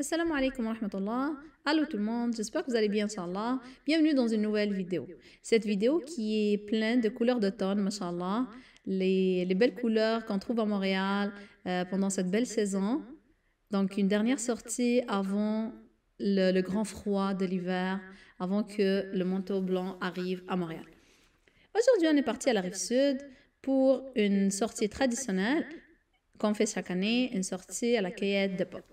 Assalamu alaikum wa rahmatullah. Allo tout le monde, j'espère que vous allez bien, inshallah. Bienvenue dans une nouvelle vidéo. Cette vidéo qui est pleine de couleurs d'automne, mashallah. Les, belles couleurs qu'on trouve à Montréal euh, pendant cette belle saison. Donc, une dernière sortie avant le, le grand froid de l'hiver, avant que le manteau blanc arrive à Montréal. Aujourd'hui, on est parti à la rive sud pour une sortie traditionnelle qu'on fait chaque année, une sortie à la cueillette de pop.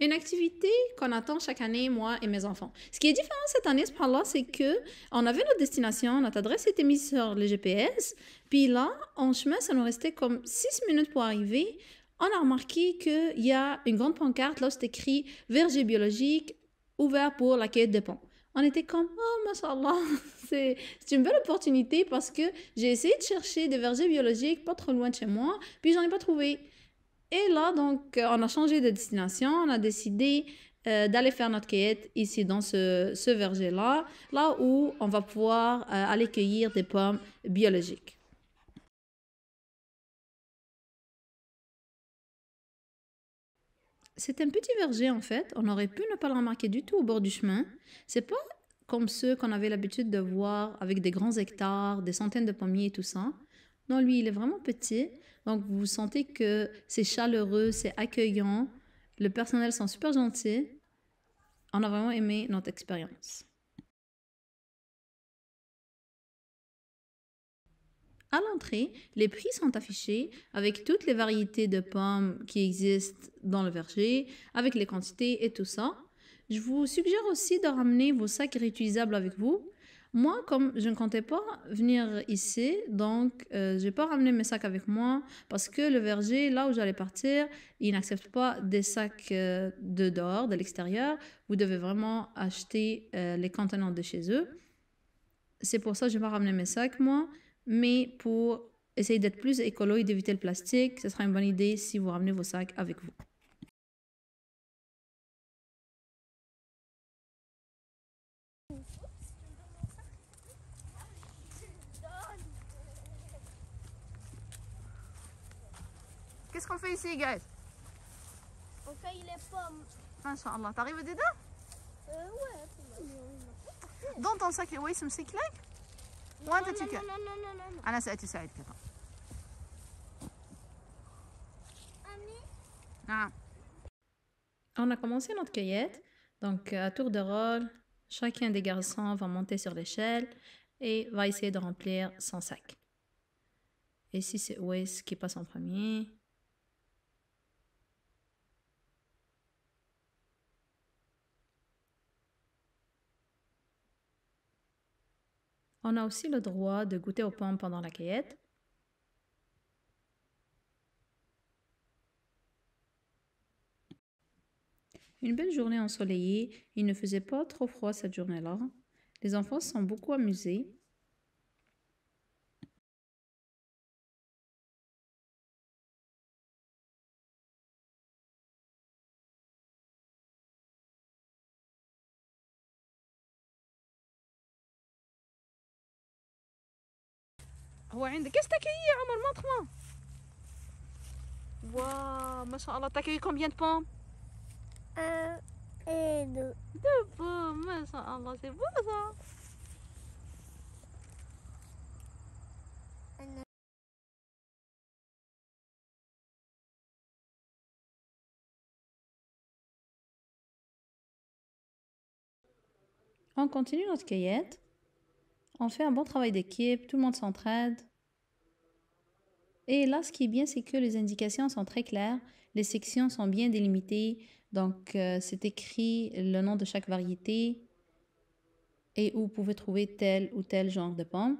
une activité qu'on attend chaque année, moi et mes enfants. Ce qui est différent cette année, subhanallah, c'est que on avait notre destination, notre adresse était mise sur le GPS, puis là, en chemin, ça nous restait comme 6 minutes pour arriver. On a remarqué qu'il y a une grande pancarte, là, c'est écrit « Verger biologique, ouvert pour la cueillette de pont ». On était comme « Oh, mashallah !» C'est une belle opportunité parce que j'ai essayé de chercher des vergers biologiques pas trop loin de chez moi, puis j'en ai pas trouvé. Et là, donc, euh, on a changé de destination, on a décidé euh, d'aller faire notre cueillette ici dans ce, verger-là, là où on va pouvoir euh, aller cueillir des pommes biologiques. C'est un petit verger en fait, on aurait pu ne pas le remarquer du tout au bord du chemin. C'est pas comme ceux qu'on avait l'habitude de voir avec des grands hectares, des centaines de pommiers et tout ça. Non, lui, il est vraiment petit. Donc, vous sentez que c'est chaleureux, c'est accueillant. Le personnel sont super gentils. On a vraiment aimé notre expérience. À l'entrée, les prix sont affichés avec toutes les variétés de pommes qui existent dans le verger, avec les quantités et tout ça. Je vous suggère aussi de ramener vos sacs réutilisables avec vous moi, comme je ne comptais pas venir ici, donc je euh, j'ai pas ramené mes sacs avec moi parce que le verger, là où j'allais partir, il n'accepte pas des sacs euh, de dehors, de l'extérieur. Vous devez vraiment acheter euh, les contenants de chez eux. C'est pour ça que je vais pas ramené mes sacs, moi. Mais pour essayer d'être plus écolo et d'éviter le plastique, ce sera une bonne idée si vous ramenez vos sacs avec vous. Qu'est-ce qu'on fait ici, guys On cueille les pommes. Inch'Allah. T'arrives dedans Euh, ouais. Dans ton sac, il y a non sac là وانت تشكر ah, ça. Ami non. Ah. On a commencé notre cueillette, donc euh, à tour de rôle, chacun des garçons va monter sur l'échelle et va essayer de remplir son sac. Et si c'est Wes qui passe en premier, On a aussi le droit de goûter aux pommes pendant la cueillette. Une belle journée ensoleillée, il ne faisait pas trop froid cette journée-là. Les enfants sont beaucoup amusés Qu'est-ce que t'as curié maman montre-moi? Wow, ma t'as t'accueillir combien de pommes? Un et deux. Deux pommes, ma c'est bon ça. On continue notre cueillette on fait un bon travail d'équipe, tout le monde s'entraide. Et là, ce qui est bien, c'est que les indications sont très claires, les sections sont bien délimitées, donc euh, c'est écrit le nom de chaque variété et où vous pouvez trouver tel ou tel genre de pomme.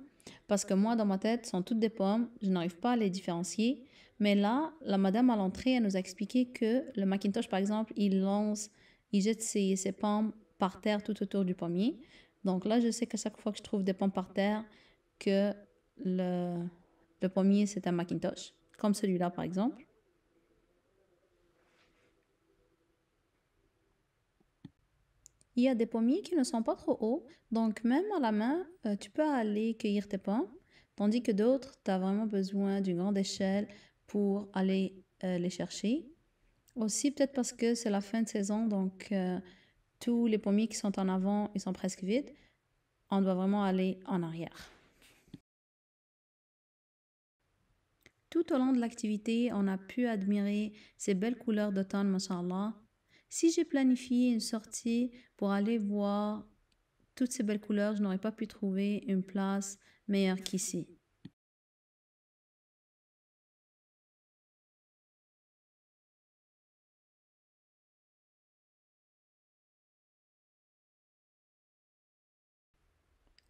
Parce que moi, dans ma tête, sont toutes des pommes, je n'arrive pas à les différencier. Mais là, la madame à l'entrée, elle nous a expliqué que le Macintosh, par exemple, il lance, il jette ses pommes par terre tout autour du pommier. Donc là, je sais qu'à chaque fois que je trouve des pommes par terre, que le, le pommier, c'est un Macintosh, comme celui-là par exemple. Il y a des pommiers qui ne sont pas trop hauts, donc même à la main, euh, tu peux aller cueillir tes pommes, tandis que d'autres, tu as vraiment besoin d'une grande échelle pour aller euh, les chercher. Aussi, peut-être parce que c'est la fin de saison, donc euh, tous les pommiers qui sont en avant, ils sont presque vides. On doit vraiment aller en arrière. Tout au long de l'activité, on a pu admirer ces belles couleurs d'automne, mashallah. Si j'ai planifié une sortie pour aller voir toutes ces belles couleurs, je n'aurais pas pu trouver une place meilleure qu'ici.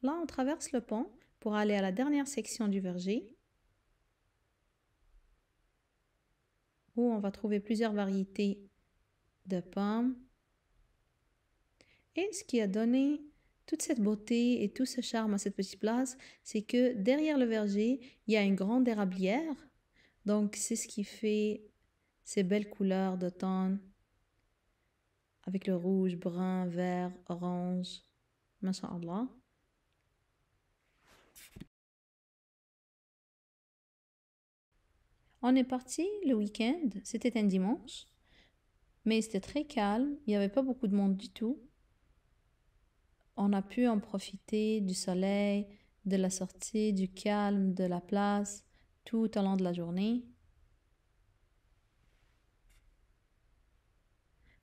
Là, on traverse le pont pour aller à la dernière section du verger où on va trouver plusieurs variétés de pommes. Et ce qui a donné toute cette beauté et tout ce charme à cette petite place, c'est que derrière le verger, il y a une grande érablière. Donc, c'est ce qui fait ces belles couleurs d'automne avec le rouge, brun, vert, orange. Masha'Allah. On est parti le week-end, c'était un dimanche, mais c'était très calme, il n'y avait pas beaucoup de monde du tout. On a pu en profiter du soleil, de la sortie, du calme, de la place, tout au long de la journée.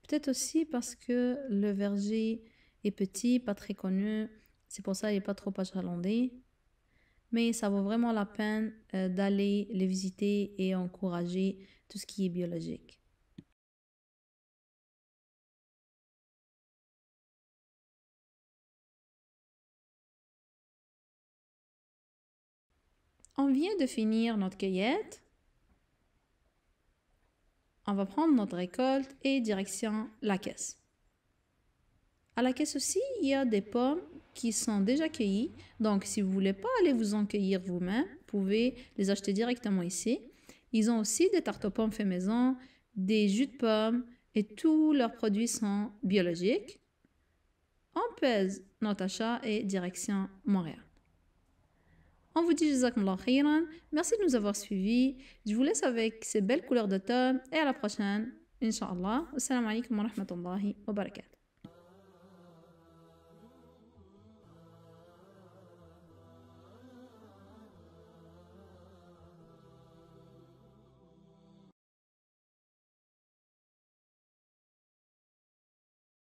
Peut-être aussi parce que le verger est petit, pas très connu, c'est pour ça qu'il n'est pas trop achalandé mais ça vaut vraiment la peine euh, d'aller les visiter et encourager tout ce qui est biologique. On vient de finir notre cueillette. On va prendre notre récolte et direction la caisse. À la caisse aussi, il y a des pommes qui sont déjà cueillis. Donc, si vous voulez pas aller vous en cueillir vous-même, vous pouvez les acheter directement ici. Ils ont aussi des tartes aux pommes fait maison, des jus de pommes et tous leurs produits sont biologiques. On pèse notre achat et direction Montréal. On vous dit Jazakumullah khairan. Merci de nous avoir suivis. Je vous laisse avec ces belles couleurs d'automne et à la prochaine. Inch'Allah. Assalamu alaikum wa rahmatullahi wa barakatuh.